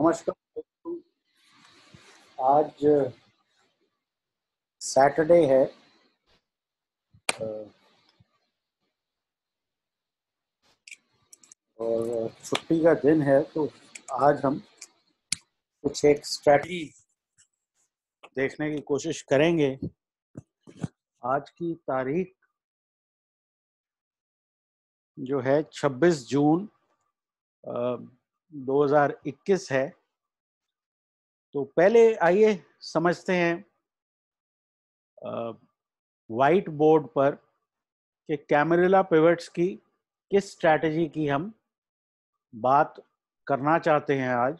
नमस्कार दोस्तों आज सैटरडे है और छुट्टी का दिन है तो आज हम कुछ एक स्ट्रैटी देखने की कोशिश करेंगे आज की तारीख जो है 26 जून 2021 है तो पहले आइए समझते हैं वाइट बोर्ड पर कि कैमरेला पिवट्स की किस स्ट्रैटेजी की हम बात करना चाहते हैं आज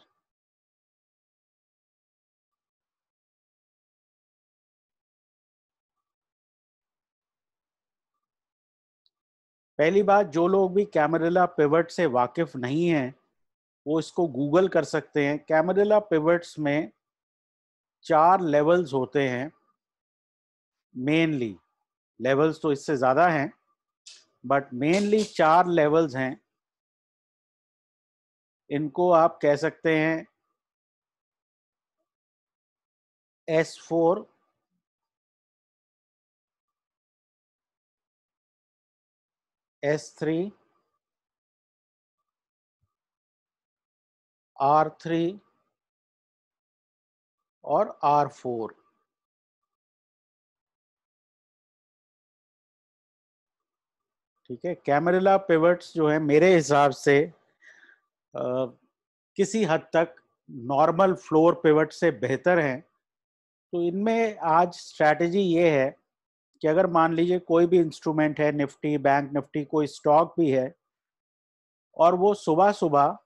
पहली बात जो लोग भी कैमरेला पिवट से वाकिफ नहीं हैं वो इसको गूगल कर सकते हैं कैमरेला पिवट्स में चार लेवल्स होते हैं मेनली लेवल्स तो इससे ज़्यादा हैं बट मेनली चार लेवल्स हैं इनको आप कह सकते हैं S four S three R three और आर फोर ठीक है कैमरेला पिवट्स जो है मेरे हिसाब से आ, किसी हद तक नॉर्मल फ्लोर पिवट से बेहतर हैं तो इनमें आज स्ट्रैटेजी ये है कि अगर मान लीजिए कोई भी इंस्ट्रूमेंट है निफ्टी बैंक निफ्टी कोई स्टॉक भी है और वो सुबह सुबह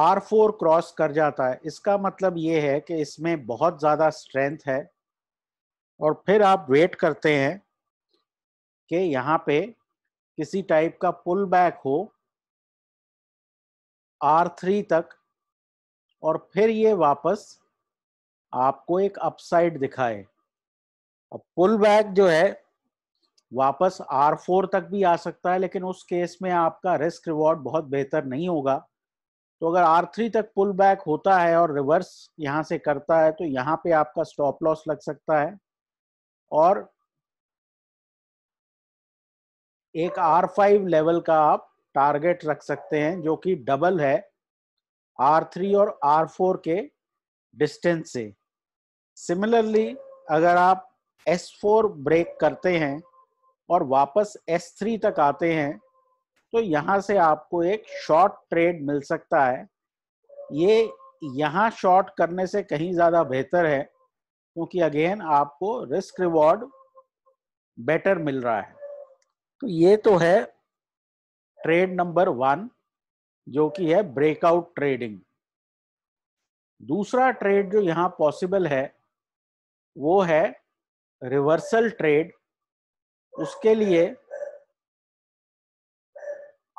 आर फोर क्रॉस कर जाता है इसका मतलब ये है कि इसमें बहुत ज़्यादा स्ट्रेंथ है और फिर आप वेट करते हैं कि यहाँ पे किसी टाइप का पुल बैक हो आर थ्री तक और फिर ये वापस आपको एक अपसाइड दिखाए और पुल बैक जो है वापस आर फोर तक भी आ सकता है लेकिन उस केस में आपका रिस्क रिवॉर्ड बहुत बेहतर नहीं होगा तो अगर आर थ्री तक पुल बैक होता है और रिवर्स यहां से करता है तो यहां पे आपका स्टॉप लॉस लग सकता है और एक आर फाइव लेवल का आप टारगेट रख सकते हैं जो कि डबल है आर थ्री और आर फोर के डिस्टेंस से सिमिलरली अगर आप एस फोर ब्रेक करते हैं और वापस एस थ्री तक आते हैं तो यहां से आपको एक शॉर्ट ट्रेड मिल सकता है ये यहां शॉर्ट करने से कहीं ज़्यादा बेहतर है क्योंकि अगेन आपको रिस्क रिवॉर्ड बेटर मिल रहा है तो ये तो है ट्रेड नंबर वन जो कि है ब्रेकआउट ट्रेडिंग दूसरा ट्रेड जो यहां पॉसिबल है वो है रिवर्सल ट्रेड उसके लिए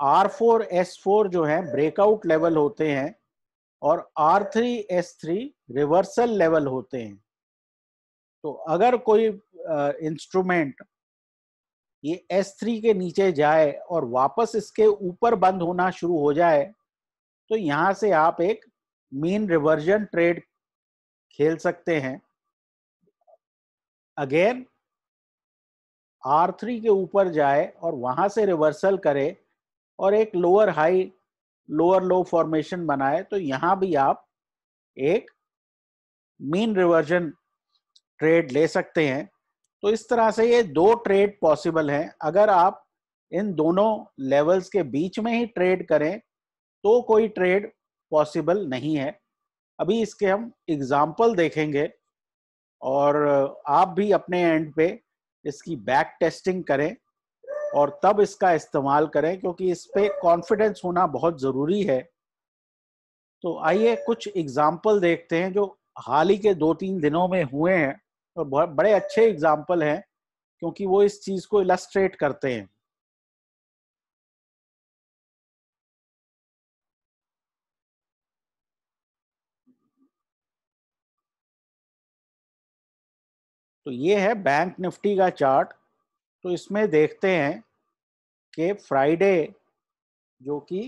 आर फोर एस फोर जो है ब्रेकआउट लेवल होते हैं और R three S three reversal level होते हैं तो अगर कोई इंस्ट्रूमेंट ये एस थ्री के नीचे जाए और वापस इसके ऊपर बंद होना शुरू हो जाए तो यहां से आप एक मीन रिवर्जन ट्रेड खेल सकते हैं अगेन आर थ्री के ऊपर जाए और वहां से रिवर्सल करे और एक lower high lower low formation बनाए तो यहाँ भी आप एक मीन रिवर्जन ट्रेड ले सकते हैं तो इस तरह से ये दो ट्रेड पॉसिबल हैं अगर आप इन दोनों लेवल्स के बीच में ही ट्रेड करें तो कोई ट्रेड पॉसिबल नहीं है अभी इसके हम एग्जाम्पल देखेंगे और आप भी अपने एंड पे इसकी बैक टेस्टिंग करें और तब इसका इस्तेमाल करें क्योंकि इस पर कॉन्फिडेंस होना बहुत ज़रूरी है तो आइए कुछ एग्जाम्पल देखते हैं जो हाल ही के दो तीन दिनों में हुए हैं और बहुत बड़े अच्छे एग्जाम्पल हैं क्योंकि वो इस चीज़ को इलस्ट्रेट करते हैं तो ये है बैंक निफ्टी का चार्ट तो इसमें देखते हैं कि फ्राइडे जो कि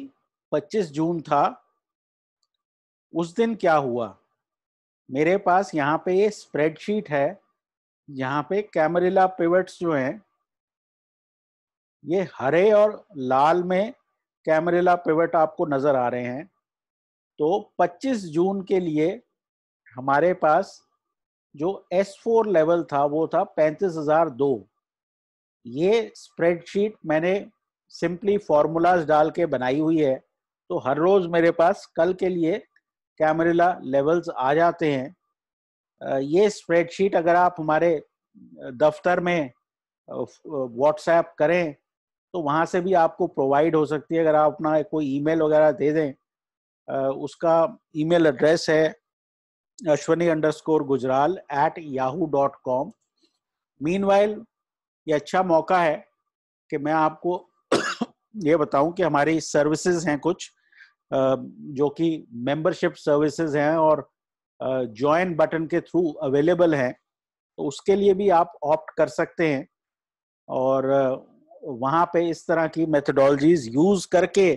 25 जून था उस दिन क्या हुआ मेरे पास यहाँ पे ये स्प्रेडशीट है यहाँ पे कैमरिला पिवट्स जो हैं ये हरे और लाल में कैमरिला पिवट आपको नज़र आ रहे हैं तो 25 जून के लिए हमारे पास जो S4 लेवल था वो था पैंतीस हजार दो ये स्प्रेडशीट मैंने सिंपली फॉर्मूलाज डाल के बनाई हुई है तो हर रोज मेरे पास कल के लिए कैमरेला लेवल्स आ जाते हैं ये स्प्रेडशीट अगर आप हमारे दफ्तर में व्हाट्सएप करें तो वहाँ से भी आपको प्रोवाइड हो सकती है अगर आप अपना कोई ईमेल वगैरह दे दें उसका ईमेल एड्रेस है Ashwani underscore Gujral at Yahoo dot com meanwhile ये अच्छा मौका है कि मैं आपको ये बताऊं कि हमारी सर्विसेज हैं कुछ जो कि मेंबरशिप सर्विसेज हैं और ज्वाइन बटन के थ्रू अवेलेबल हैं तो उसके लिए भी आप ऑप्ट कर सकते हैं और वहाँ पे इस तरह की मेथडोलॉजीज यूज करके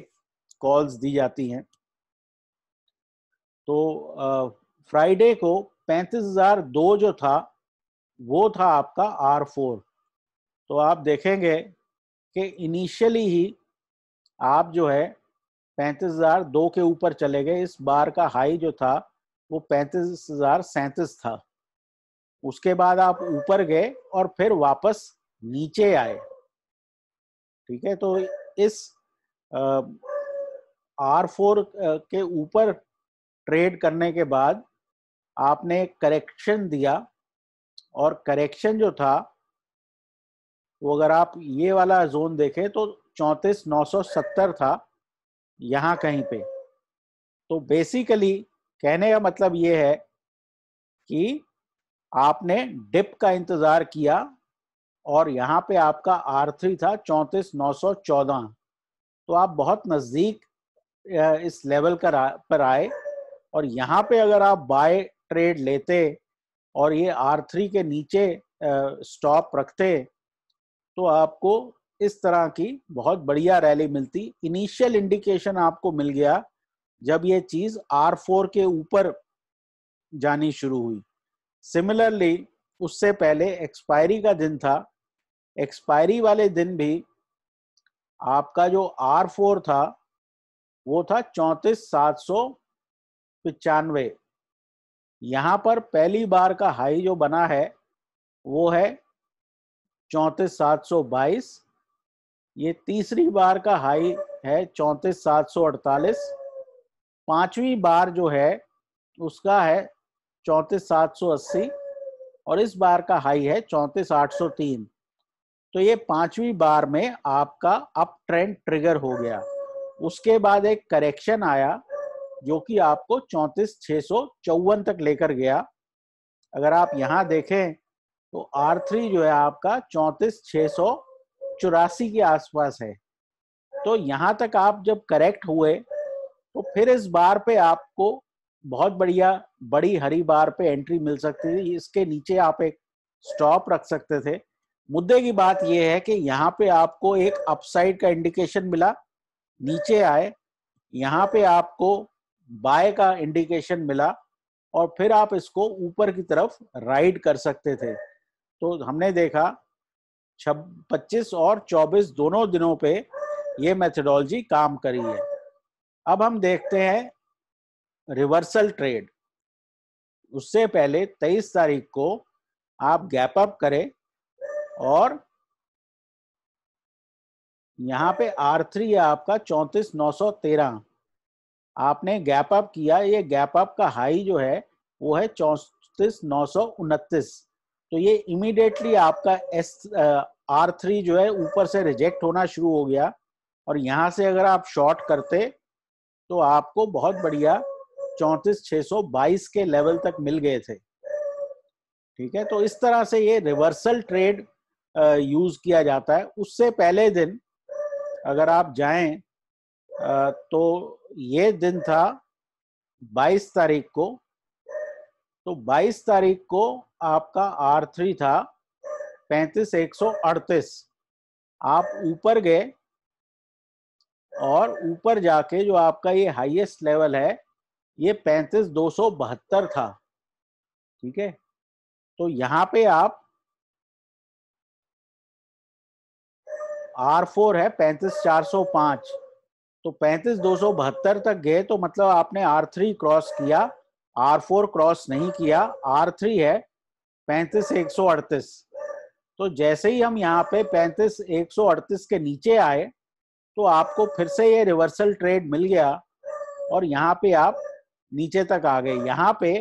कॉल्स दी जाती हैं तो फ्राइडे को पैंतीस हजार दो जो था वो था आपका आर फोर तो आप देखेंगे कि इनिशियली ही आप जो है पैंतीस हजार दो के ऊपर चले गए इस बार का हाई जो था वो पैंतीस हजार सैंतीस था उसके बाद आप ऊपर गए और फिर वापस नीचे आए ठीक है तो इस आर फोर के ऊपर ट्रेड करने के बाद आपने करेक्शन दिया और करेक्शन जो था वो अगर आप ये वाला जोन देखें तो चौंतीस नौ सौ सत्तर था यहाँ कहीं पे तो बेसिकली कहने का मतलब ये है कि आपने डिप का इंतजार किया और यहाँ पे आपका आर थ्री था चौंतीस नौ सौ चौदह तो आप बहुत नज़दीक इस लेवल कर पर आए और यहाँ पे अगर आप बाय ट्रेड लेते और ये आर थ्री के नीचे स्टॉप रखते तो आपको इस तरह की बहुत बढ़िया रैली मिलती इनिशियल इंडिकेशन आपको मिल गया जब ये चीज आर फोर के ऊपर जानी शुरू हुई सिमिलरली उससे पहले एक्सपायरी का दिन था एक्सपायरी वाले दिन भी आपका जो आर फोर था वो था चौंतीस सात सौ पिचानवे यहाँ पर पहली बार का हाई जो बना है वो है चौंतीस सात सौ बाईस ये तीसरी बार का हाई है चौंतीस सात सौ अड़तालीस पांचवी बार जो है उसका है चौंतीस सात सौ अस्सी और इस बार का हाई है चौंतीस आठ सौ तीन तो ये पांचवी बार में आपका अप ट्रेंड ट्रिगर हो गया उसके बाद एक करेक्शन आया जो कि आपको चौंतीस छह सौ चौवन तक लेकर गया अगर आप यहां देखें तो R3 जो है आपका चौंतीस छ सौ चौरासी के आसपास है तो यहाँ तक आप जब करेक्ट हुए तो फिर इस बार पे आपको बहुत बढ़िया बड़ी हरी बार पे एंट्री मिल सकती थी इसके नीचे आप एक स्टॉप रख सकते थे मुद्दे की बात यह है कि यहाँ पे आपको एक अपसाइड का इंडिकेशन मिला नीचे आए यहाँ पे आपको बाय का इंडिकेशन मिला और फिर आप इसको ऊपर की तरफ राइड कर सकते थे तो हमने देखा छब पच्चीस और चौबीस दोनों दिनों पे ये मेथडोलॉजी काम करी है अब हम देखते हैं रिवर्सल ट्रेड उससे पहले तेईस तारीख को आप गैप अप करें और यहाँ पे आर थ्री है आपका चौंतीस नौ सौ तेरह आपने गैप अप किया ये गैप अप का हाई जो है वो है चौंतीस नौ सौ उनतीस तो ये इमीडिएटली आपका एस आर थ्री जो है ऊपर से रिजेक्ट होना शुरू हो गया और यहां से अगर आप शॉर्ट करते तो आपको बहुत बढ़िया चौंतीस छह सौ बाईस के लेवल तक मिल गए थे ठीक है तो इस तरह से ये रिवर्सल ट्रेड यूज किया जाता है उससे पहले दिन अगर आप जाएं तो ये दिन था 22 तारीख को तो 22 तारीख को आपका आर थ्री था पैंतीस एक सौ अड़तीस आप ऊपर गए और ऊपर जाके जो आपका ये हाईएस्ट लेवल है ये पैंतीस दो सौ बहत्तर था ठीक है तो यहां पे आप आर फोर है पैंतीस चार सौ पांच तो पैंतीस दो सौ बहत्तर तक गए तो मतलब आपने आर थ्री क्रॉस किया आर फोर क्रॉस नहीं किया आर थ्री है पैंतीस एक सौ अड़तीस तो जैसे ही हम यहाँ पे पैंतीस एक सौ अड़तीस के नीचे आए तो आपको फिर से ये रिवर्सल ट्रेड मिल गया और यहाँ पे आप नीचे तक आ गए यहाँ पे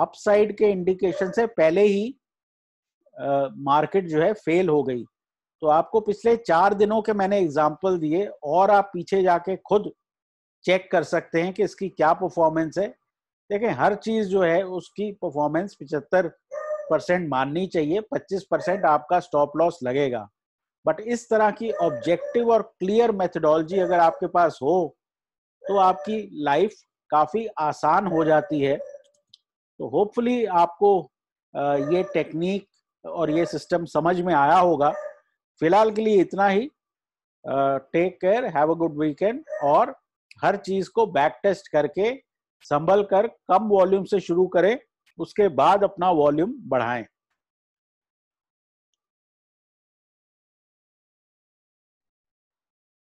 अपसाइड के इंडिकेशन से पहले ही मार्केट जो है फेल हो गई तो आपको पिछले चार दिनों के मैंने एग्जाम्पल दिए और आप पीछे जाके खुद चेक कर सकते हैं कि इसकी क्या परफॉर्मेंस है देखें हर चीज जो है उसकी परफॉर्मेंस पिछहत्तर परसेंट माननी चाहिए पच्चीस परसेंट आपका स्टॉप लॉस लगेगा बट इस तरह की ऑब्जेक्टिव और क्लियर मेथडोलॉजी अगर आपके पास हो तो आपकी लाइफ काफ़ी आसान हो जाती है तो होपफुली आपको ये टेक्निक और ये सिस्टम समझ में आया होगा फिलहाल के लिए इतना ही take care have a good weekend और हर चीज़ को बैक टेस्ट करके संभल कर कम वॉल्यूम से शुरू करें उसके बाद अपना वॉल्यूम बढ़ाएं